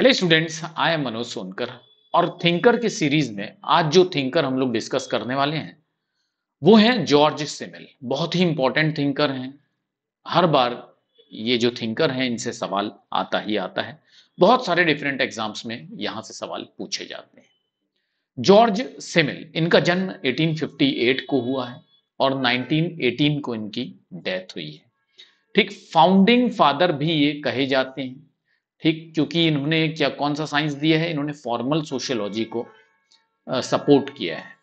hello students I am Manoj Sonkar और thinker की series में आज जो थिंकर हम लोग डिस्कस करने वाले हैं वो हैं जॉर्ज सिमिल बहुत ही इंपॉर्टेंट थिंकर हैं हर बार ये जो थिंकर हैं इनसे सवाल आता ही आता है बहुत सारे डिफरेंट एग्जाम्स में यहां से सवाल पूछे जाते हैं जॉर्ज सिमिल इनका जन्म 1858 को हुआ है और 1918 को इनकी डेथ हुई है ठीक फाउंडिंग फादर भी ये कहे जाते हैं ठीक क्योंकि इन्होंने क्या कौन सा साइंस दिया है इन्होंने फॉर्मल सोशियोलॉजी को सपोर्ट किया है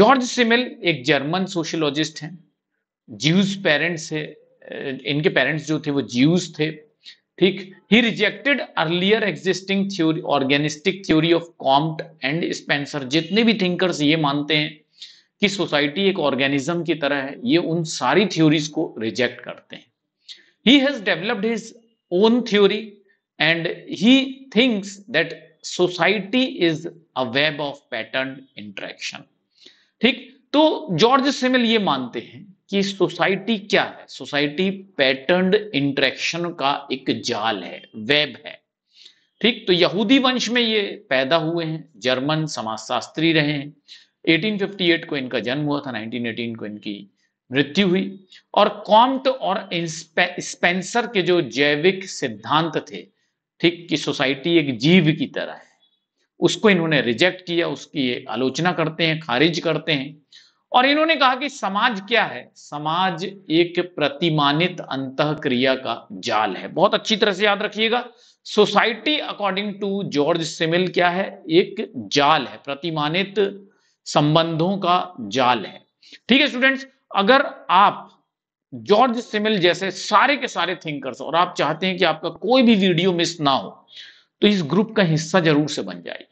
जॉर्ज सिमिल एक जर्मन सोशियोलॉजिस्ट हैं ज्यूज पेरेंट्स है इनके पेरेंट्स जो थे वो ज्यूज थे ठीक ही rejected earlier existing theory organistic theory of Comte and Spencer जितने भी थिंकर्स ये मानते हैं कि सोसाइटी एक ऑर्गेनिज्म की तरह है ये उन सारी थ्योरीज को रिजेक्ट करते हैं he has developed his own theory and he thinks that society is a web of pattern interaction ठीक तो जॉर्ज सेमिल ये मानते हैं कि सोसाइटी क्या है सोसाइटी पैटर्न इंट्रैक्शन का एक जाल है वेब है ठीक तो यहूदी वंश में ये पैदा हुए हैं जर्मन समाजशास्त्री रहे हैं 1858 को इनका जन्म हुआ था 1918 को इनकी मृत्यु हुई और कॉम्ट और स्पेंसर के जो जैविक सिद्धांत थे ठीक कि सोसाइटी एक जीव की तरह है उसको इन्होंने रिजेक्ट किया उसकी आलोचना करते हैं खारिज करते हैं और इन्होंने कहा कि समाज क्या है समाज एक प्रतिमानित अंत क्रिया का जाल है बहुत अच्छी तरह से याद रखिएगा society according to George Simmel क्या है एक जाल है प्रतिमानित संबंधों का जाल है ठीक है स्टूडेंट्स अगर आप जॉर्ज सिमिल जैसे सारे के सारे थिंकर्स और आप चाहते हैं कि आपका कोई भी वीडियो मिस ना हो तो इस ग्रुप का हिस्सा जरूर से बन जाइए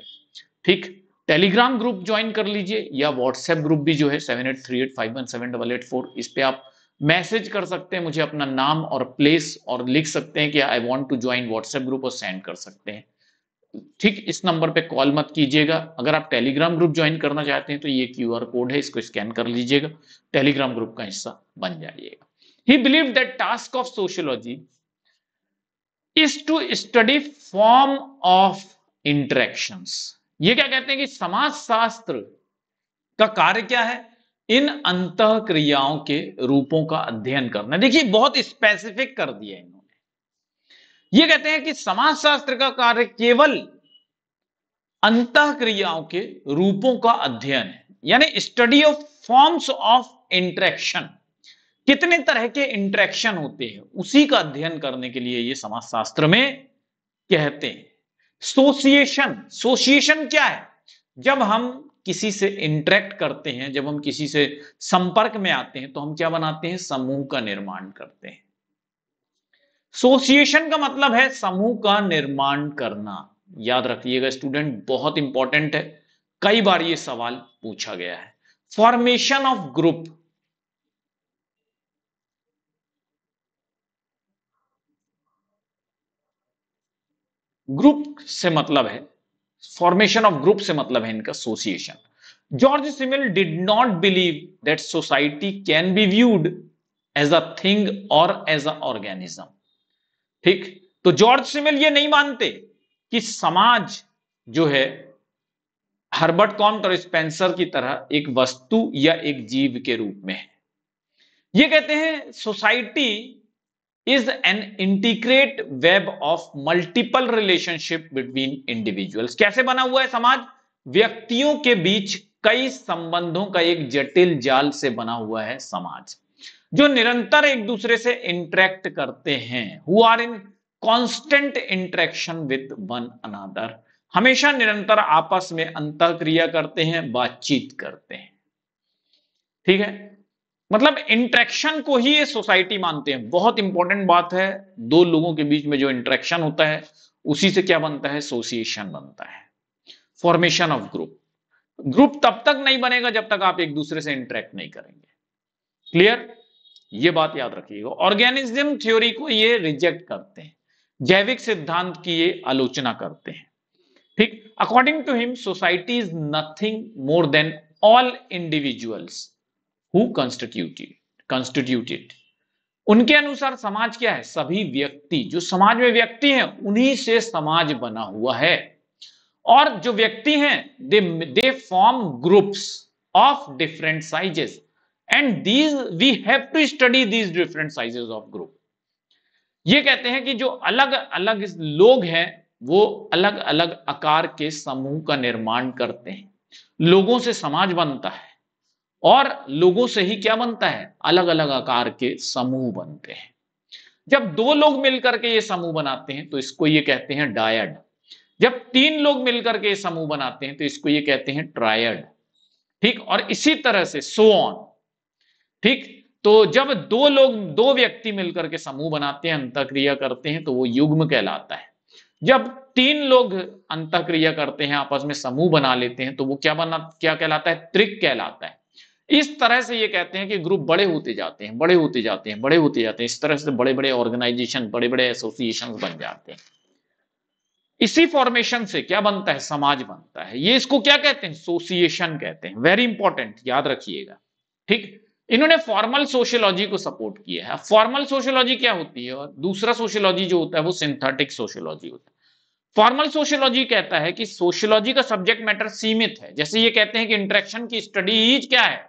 ठीक टेलीग्राम ग्रुप ज्वाइन कर लीजिए या व्हाट्सएप ग्रुप भी जो है seven eight three eight five one seven double eight four इस पर आप मैसेज कर सकते हैं मुझे अपना नाम और प्लेस और लिख सकते हैं कि I want to join WhatsApp group और सेंड कर सकते हैं ठीक इस नंबर पे कॉल मत कीजिएगा अगर आप टेलीग्राम ग्रुप ज्वाइन करना चाहते हैं तो ये क्यू कोड है इसको स्कैन कर लीजिएगा टेलीग्राम ग्रुप का हिस्सा बन जाइएगा he believe that task of sociology is to study form of interaction ये क्या कहते हैं कि समाज शास्त्र का कार्य क्या है इन अंत क्रियाओं के रूपों का अध्ययन करना देखिए बहुत स्पेसिफिक कर दिया है ये कहते हैं कि समाज शास्त्र का कार्य केवल अंत क्रियाओं के रूपों का अध्ययन है यानी study of forms of interaction कितने तरह के इंट्रैक्शन होते हैं उसी का अध्ययन करने के लिए ये समाज शास्त्र में कहते हैं सोशिएशन सोशिएशन क्या है जब हम किसी से इंटरेक्ट करते हैं जब हम किसी से संपर्क में आते हैं तो हम क्या बनाते हैं समूह का निर्माण करते हैं सोसिएशन का मतलब है समूह का निर्माण करना याद रखिएगा स्टूडेंट बहुत इंपॉर्टेंट है कई बार ये सवाल पूछा गया है फॉर्मेशन ऑफ ग्रुप ग्रुप से मतलब है फॉर्मेशन ऑफ ग्रुप से मतलब है इनका association George Simmel did not believe that society can be viewed as a thing और एज अ ऑर्गेनिज्म ठीक तो जॉर्ज सिमिल ये नहीं मानते कि समाज जो है हर्बर्ट कॉन्ट और स्पेंसर की तरह एक वस्तु या एक जीव के रूप में है ये कहते हैं society is an integrate web of multiple relationship between individuals कैसे बना हुआ है समाज व्यक्तियों के बीच कई संबंधों का एक जटिल जाल से बना हुआ है समाज जो निरंतर एक दूसरे से इंटरेक्ट करते हैं who are in constant interaction with one another हमेशा निरंतर आपस में अंतर क्रिया करते हैं बातचीत करते हैं ठीक है मतलब इंट्रैक्शन को ही ये सोसाइटी मानते हैं बहुत इंपॉर्टेंट बात है दो लोगों के बीच में जो इंट्रैक्शन होता है उसी से क्या बनता है एसोसिएशन बनता है फॉर्मेशन ऑफ ग्रुप ग्रुप तब तक नहीं बनेगा जब तक आप एक दूसरे से इंटरेक्ट नहीं करेंगे क्लियर ये बात याद रखिएगा ऑर्गेनिज्म थ्योरी को ये रिजेक्ट करते हैं जैविक सिद्धांत की ये आलोचना करते हैं ठीक according to him society is nothing more than all individuals who constituted constituted उनके अनुसार समाज क्या है सभी व्यक्ति जो समाज में व्यक्ति हैं उन्हीं से समाज बना हुआ है और जो व्यक्ति हैं they they form groups of different sizes and these we have to study these different sizes of group ये कहते हैं कि जो अलग अलग लोग हैं वो अलग अलग आकार के समूह का निर्माण करते हैं लोगों से समाज बनता है और लोगों से ही क्या बनता है अलग अलग आकार के समूह बनते हैं जब दो लोग मिलकर के ये समूह बनाते हैं तो इसको ये कहते हैं डायड जब तीन लोग मिलकर के ये समूह बनाते हैं तो इसको ये कहते हैं ट्रायड ठीक और इसी तरह से सो ऑन ठीक तो जब दो लोग दो व्यक्ति मिलकर के समूह बनाते हैं अंतक्रिया करते हैं तो वो युग्म कहलाता है जब तीन लोग अंतक्रिया करते हैं आपस में समूह बना लेते हैं तो वो क्या बना क्या कहलाता है त्रिक कहलाता है इस तरह से ये कहते हैं कि ग्रुप बड़े होते जाते हैं बड़े होते जाते हैं बड़े होते जाते हैं इस तरह से बड़े बड़े ऑर्गेनाइजेशन बड़े बड़े एसोसिएशन बन जाते हैं इसी फॉर्मेशन से क्या बनता है समाज बनता है ये इसको क्या कहते हैं सोसिएशन कहते हैं वेरी इंपॉर्टेंट याद रखिएगा ठीक इन्होंने फॉर्मल सोशियोलॉजी को सपोर्ट किया है फॉर्मल सोशियोलॉजी क्या होती है और दूसरा सोशियोलॉजी जो होता है वो सिंथेटिक सोशियोलॉजी होता है फॉर्मल सोशियोलॉजी कहता है कि सोशियोलॉजी का सब्जेक्ट मैटर सीमित है जैसे ये कहते हैं कि इंट्रैक्शन की स्टडी क्या है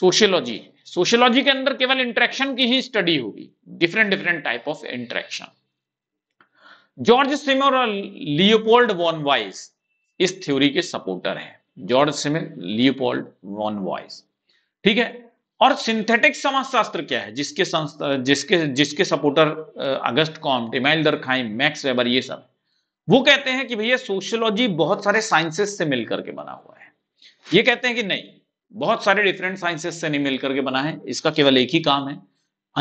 सोशियोलॉजी सोशियोलॉजी के अंदर केवल इंट्रैक्शन की ही स्टडी होगी different different type of interaction George Simmel और लियोपोल्ड वॉन वॉइस इस थ्योरी के सपोर्टर हैं George Simmel Leopold von Wiese ठीक है और सिंथेटिक समाजशास्त्र क्या है जिसके जिसके जिसके supporter Auguste Comte Emile Durkheim Max Weber ये सब वो कहते हैं कि भैया सोशियोलॉजी बहुत सारे साइंसेस से मिलकर के बना हुआ है ये कहते हैं कि नहीं बहुत सारे डिफरेंट साइंसेस से नहीं मिलकर के बना है इसका केवल एक ही काम है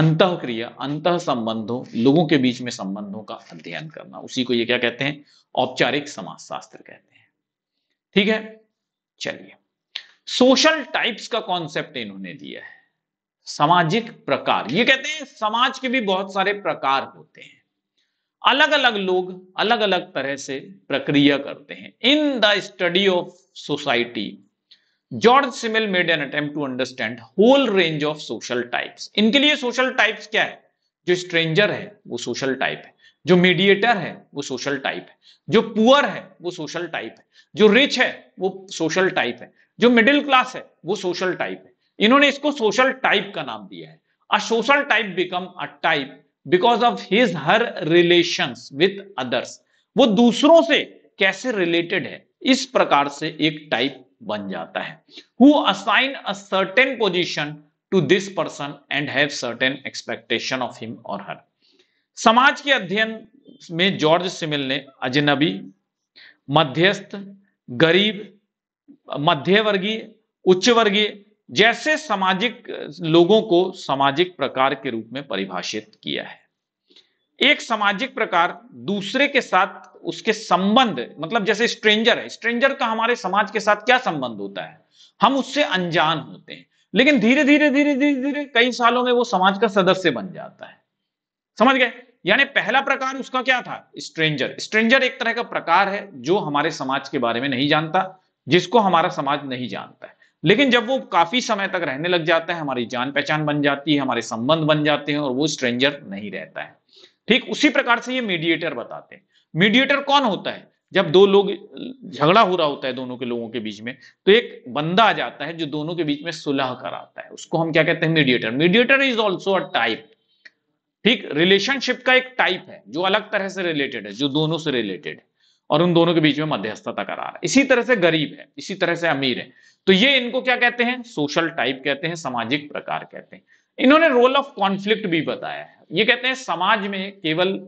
अंत क्रिया अंत संबंधों लोगों के बीच में संबंधों का अध्ययन करना उसी को ये क्या कहते हैं औपचारिक समाजशास्त्र कहते हैं ठीक है चलिए सोशल टाइप्स का कॉन्सेप्ट इन्होंने दिया है सामाजिक प्रकार ये कहते हैं समाज के भी बहुत सारे प्रकार होते हैं अलग अलग लोग अलग अलग तरह से प्रक्रिया करते हैं in the study of society George Simmel made an attempt to understand whole range of social types इनके लिए सोशल टाइप्स क्या है जो स्ट्रेंजर है वो सोशल टाइप है जो मीडिएटर है वो सोशल टाइप है जो पुअर है वो सोशल टाइप है जो रिच है वो सोशल टाइप है जो मिडिल क्लास है वो सोशल टाइप है इन्होंने इसको सोशल टाइप का नाम दिया है a social type become a type because of his her relation with others वो दूसरों से कैसे रिलेटेड है इस प्रकार से एक टाइप बन जाता है who assign a certain position to this person and have certain expectation of him और हर समाज के अध्ययन में जॉर्ज सिमिल ने अजनबी मध्यस्थ गरीब मध्य वर्गीय उच्च वर्गीय जैसे सामाजिक लोगों को सामाजिक प्रकार के रूप में परिभाषित किया है एक सामाजिक प्रकार दूसरे के साथ उसके संबंध मतलब जैसे स्ट्रेंजर है स्ट्रेंजर का हमारे समाज के साथ क्या संबंध होता है हम उससे अनजान होते हैं लेकिन धीरे धीरे धीरे धीरे धीरे कई सालों में वो समाज का सदस्य बन जाता है समझ गए यानी पहला प्रकार उसका क्या था स्ट्रेंजर स्ट्रेंजर एक तरह का प्रकार है जो हमारे समाज के बारे में नहीं जानता जिसको हमारा समाज नहीं जानता है लेकिन जब वो काफी समय तक रहने लग जाता है हमारी जान पहचान बन जाती है हमारे संबंध बन जाते हैं और वो स्ट्रेंजर नहीं रहता है ठीक उसी प्रकार से ये मीडिएटर बताते हैं मीडिएटर कौन होता है जब दो लोग झगड़ा हो रहा होता है दोनों के लोगों के बीच में तो एक बंदा आ जाता है जो दोनों के बीच में सुलह कराता है उसको हम क्या कहते हैं mediator mediator is also a type ठीक रिलेशनशिप का एक टाइप है जो अलग तरह से रिलेटेड है जो दोनों से रिलेटेड है और उन दोनों के बीच में मध्यस्थता करार इसी तरह से गरीब है इसी तरह से अमीर है तो ये इनको क्या कहते हैं सोशल टाइप कहते हैं सामाजिक प्रकार कहते हैं इन्होंने रोल ऑफ कॉन्फ्लिक्ट भी बताया है ये कहते हैं समाज में केवल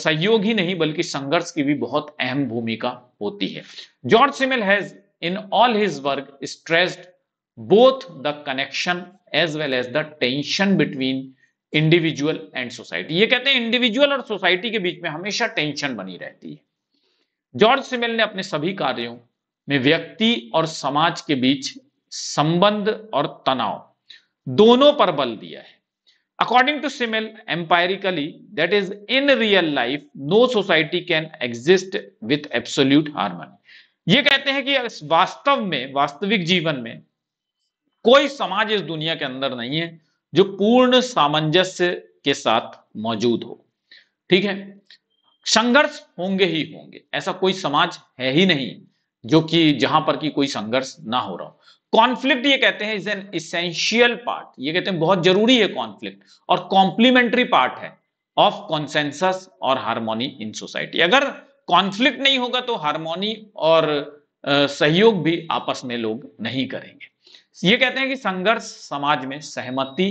सहयोग ही नहीं बल्कि संघर्ष की भी बहुत अहम भूमिका होती है George Simmel has in all his work stressed both the connection as well as the tension between individual and society ये कहते हैं इंडिविजुअल और सोसाइटी के बीच में हमेशा टेंशन बनी रहती है जॉर्ज सिमेल ने अपने सभी कार्यों में व्यक्ति और समाज के बीच संबंध और तनाव दोनों पर बल दिया है according to Simmel empirically that is in real life no society can exist with absolute harmony ये कहते हैं कि वास्तव में वास्तविक जीवन में कोई समाज इस दुनिया के अंदर नहीं है जो पूर्ण सामंजस्य के साथ मौजूद हो ठीक है संघर्ष होंगे ही होंगे ऐसा कोई समाज है ही नहीं जो कि जहां पर कि कोई संघर्ष ना हो रहा हो कॉन्फ्लिक्ट ये कहते हैं इज एन इसेंशियल पार्ट ये कहते हैं बहुत जरूरी है कॉन्फ्लिक्ट और कॉम्प्लीमेंट्री पार्ट है ऑफ कॉन्सेंसस और हारमोनी इन सोसाइटी अगर कॉन्फ्लिक्ट नहीं होगा तो हारमोनी और आ, सहयोग भी आपस में लोग नहीं करेंगे ये कहते हैं कि संघर्ष समाज में सहमति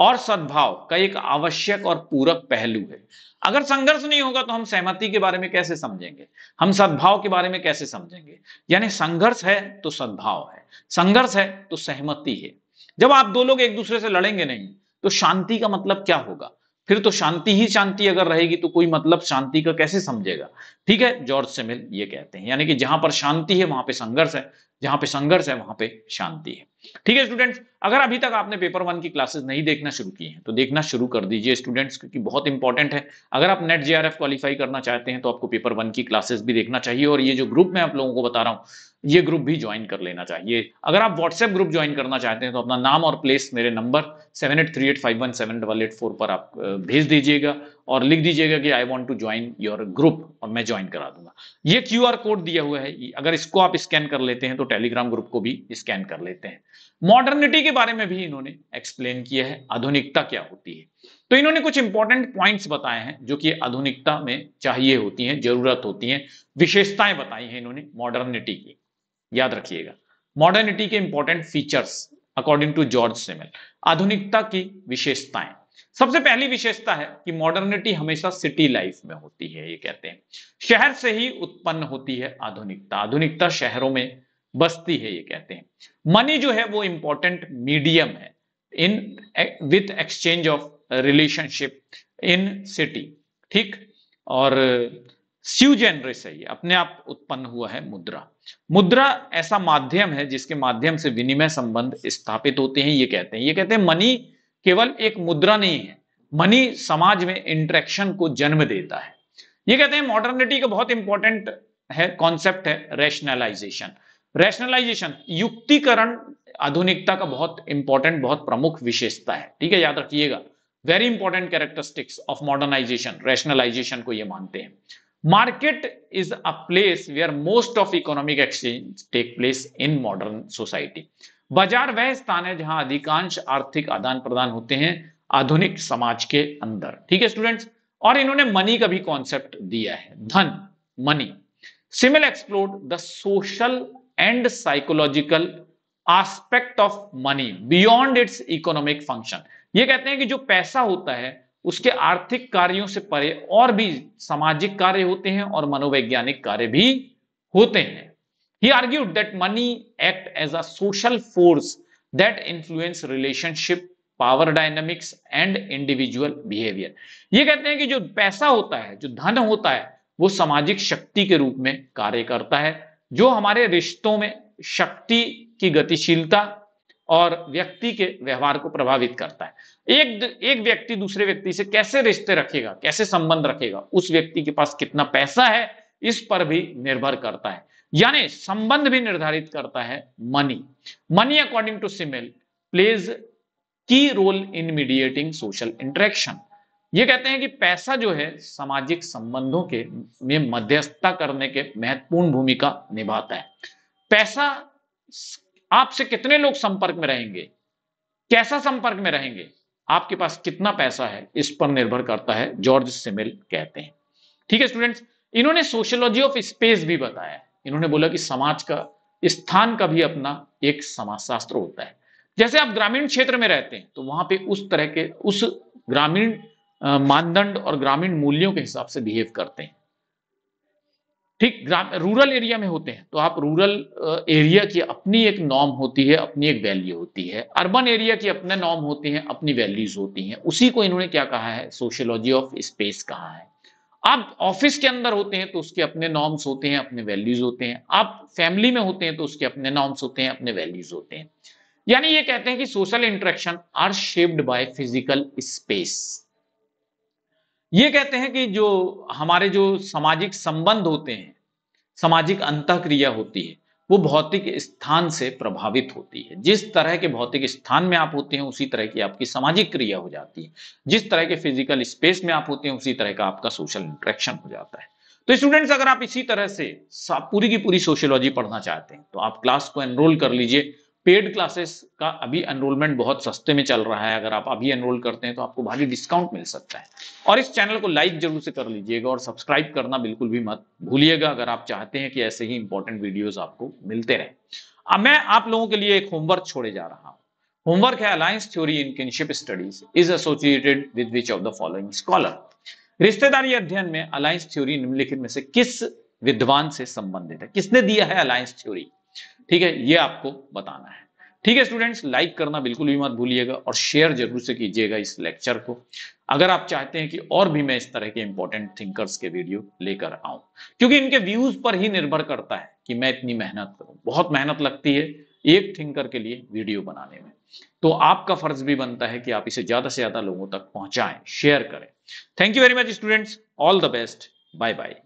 और सद्भाव का एक आवश्यक और पूरक पहलू है अगर संघर्ष नहीं होगा तो हम सहमति के बारे में कैसे समझेंगे हम सद्भाव के बारे में कैसे समझेंगे यानी संघर्ष है तो सद्भाव है संघर्ष है तो सहमति है जब आप दो लोग एक दूसरे से लड़ेंगे नहीं तो शांति का मतलब क्या होगा फिर तो शांति ही शांति अगर रहेगी तो कोई मतलब शांति का कैसे समझेगा ठीक है जॉर्ज सेमिल ये कहते हैं यानी कि जहां पर शांति है वहां पे संघर्ष है जहां पे संघर्ष है वहां पे शांति है ठीक है स्टूडेंट्स अगर अभी तक आपने पेपर वन की क्लासेस नहीं देखना शुरू की हैं तो देखना शुरू कर दीजिए स्टूडेंट्स क्योंकि बहुत इंपॉर्टेंट है अगर आप नेट जे क्वालिफाई करना चाहते हैं तो आपको पेपर वन की क्लासेस भी देखना चाहिए और ये जो ग्रुप मैं आप लोगों को बता रहा हूँ ये ग्रुप भी ज्वाइन कर लेना चाहिए अगर आप व्हाट्सएप ग्रुप ज्वाइन करना चाहते हैं तो अपना नाम और प्लेस मेरे number seven eight three eight five one seven double eight four पर आप भेज दीजिएगा और लिख दीजिएगा कि I want to join your group और मैं ज्वाइन करा दूंगा ये क्यू कोड दिया हुआ है अगर इसको आप स्कैन कर लेते हैं तो टेलीग्राम ग्रुप को भी स्कैन कर लेते हैं मॉडर्निटी के बारे में भी इन्होंने एक्सप्लेन किया है आधुनिकता क्या होती है तो इन्होंने कुछ इंपॉर्टेंट पॉइंट्स बताए हैं जो कि आधुनिकता में चाहिए होती हैं जरूरत होती है विशेषताएं बताई हैं इन्होंने मॉडर्निटी की याद रखिएगा मॉडर्निटी के important features according to George Simmel आधुनिकता की विशेषताएं सबसे पहली विशेषता है कि मॉडर्निटी हमेशा सिटी लाइफ में होती है ये कहते हैं शहर से ही उत्पन्न होती है आधुनिकता आधुनिकता शहरों में बसती है ये कहते हैं मनी जो है वो इंपॉर्टेंट मीडियम है in with exchange of relationship in city ठीक और स्यू है ये अपने आप उत्पन्न हुआ है मुद्रा मुद्रा ऐसा माध्यम है जिसके माध्यम से विनिमय संबंध स्थापित होते हैं ये कहते हैं ये कहते हैं मनी केवल एक मुद्रा नहीं है मनी समाज में इंट्रैक्शन को जन्म देता है ये कहते हैं मॉडर्निटी का बहुत इंपॉर्टेंट है कॉन्सेप्ट है रैशनलाइजेशन रैशनलाइजेशन युक्तिकरण आधुनिकता का बहुत इंपॉर्टेंट बहुत प्रमुख विशेषता है ठीक है याद रखिएगा very important characteristics of modernization rationalization को ये मानते हैं market is a place where most of economic exchange take place in modern society बाजार वह स्थान है जहां अधिकांश आर्थिक आदान प्रदान होते हैं आधुनिक समाज के अंदर ठीक है स्टूडेंट्स और इन्होंने मनी का भी कॉन्सेप्ट दिया है धन money Simmel explore the social and psychological aspect of money beyond its economic function ये कहते हैं कि जो पैसा होता है उसके आर्थिक कार्यों से परे और भी सामाजिक कार्य होते हैं और मनोवैज्ञानिक कार्य भी होते हैं He argued that money act as a social force that influence relationship power dynamics and individual behaviour ये कहते हैं कि जो पैसा होता है जो धन होता है वो सामाजिक शक्ति के रूप में कार्य करता है जो हमारे रिश्तों में शक्ति की गतिशीलता और व्यक्ति के व्यवहार को प्रभावित करता है एक एक व्यक्ति दूसरे व्यक्ति से कैसे रिश्ते रखेगा कैसे संबंध रखेगा उस व्यक्ति के पास कितना पैसा है इस पर भी निर्भर करता है यानी संबंध भी निर्धारित करता है money money according to Simmel plays key role in mediating social interaction ये कहते हैं कि पैसा जो है सामाजिक संबंधों के में मध्यस्थता करने के महत्वपूर्ण भूमिका निभाता है पैसा आपसे कितने लोग संपर्क में रहेंगे कैसा संपर्क में रहेंगे आपके पास कितना पैसा है इस पर निर्भर करता है जॉर्ज सिमिल कहते हैं ठीक है स्टूडेंट्स इन्होंने सोशोलॉजी ऑफ स्पेस भी बताया इन्होंने बोला कि समाज का स्थान का भी अपना एक समाजशास्त्र होता है जैसे आप ग्रामीण क्षेत्र में रहते हैं तो वहां पे उस तरह के उस ग्रामीण मानदंड और ग्रामीण मूल्यों के हिसाब से बिहेव करते हैं ठीक रूरल एरिया में होते हैं तो आप रूरल एरिया की अपनी एक नॉर्म होती है अपनी एक वैल्यू होती है अर्बन एरिया की अपने नॉर्म होती हैं अपनी वैल्यूज होती हैं उसी को इन्होंने क्या कहा है सोशियोलॉजी ऑफ स्पेस कहा है आप ऑफिस के अंदर होते हैं तो उसके अपने नॉर्म्स होते हैं अपने वैल्यूज होते हैं आप फैमिली में होते हैं तो उसके अपने नॉर्म्स होते हैं अपने वैल्यूज होते हैं यानी ये कहते हैं कि social interaction are shaped by physical space ये कहते हैं कि जो हमारे जो सामाजिक संबंध होते हैं सामाजिक अंत क्रिया होती है वो भौतिक स्थान से प्रभावित होती है जिस तरह के भौतिक स्थान में आप होते हैं उसी तरह की आपकी सामाजिक क्रिया हो जाती है जिस तरह के फिजिकल स्पेस में आप होते हैं उसी तरह का आपका सोशल इंट्रेक्शन हो जाता है तो स्टूडेंट्स अगर आप इसी तरह से पूरी की पूरी सोशियोलॉजी पढ़ना चाहते हैं तो आप क्लास को एनरोल कर लीजिए पेड क्लासेस का अभी एनरोलमेंट बहुत सस्ते में चल रहा है अगर आप अभी एनरोल करते हैं तो आपको भारी डिस्काउंट मिल सकता है और इस चैनल को लाइक जरूर से कर लीजिएगा और सब्सक्राइब करना बिल्कुल भी मत भूलिएगा अगर आप चाहते हैं कि ऐसे ही इंपॉर्टेंट वीडियोस आपको मिलते रहे अब मैं आप लोगों के लिए एक होमवर्क छोड़े जा रहा हूँ होमवर्क है alliance theory in kinship studies is associated with which of the following scholar रिश्तेदारी अध्ययन में अलायंस थ्योरी निम्नलिखित में से किस विद्वान से संबंधित है किसने दिया है अलायंस थ्योरी ठीक है ये आपको बताना है ठीक है स्टूडेंट्स लाइक करना बिल्कुल भी मत भूलिएगा और शेयर जरूर से कीजिएगा इस लेक्चर को अगर आप चाहते हैं कि और भी मैं इस तरह के इंपॉर्टेंट थिंकर्स के वीडियो लेकर आऊं क्योंकि इनके व्यूज पर ही निर्भर करता है कि मैं इतनी मेहनत करूं बहुत मेहनत लगती है एक थिंकर के लिए वीडियो बनाने में तो आपका फर्ज भी बनता है कि आप इसे ज्यादा से ज्यादा लोगों तक पहुंचाएं शेयर करें thank you very much students all the best bye bye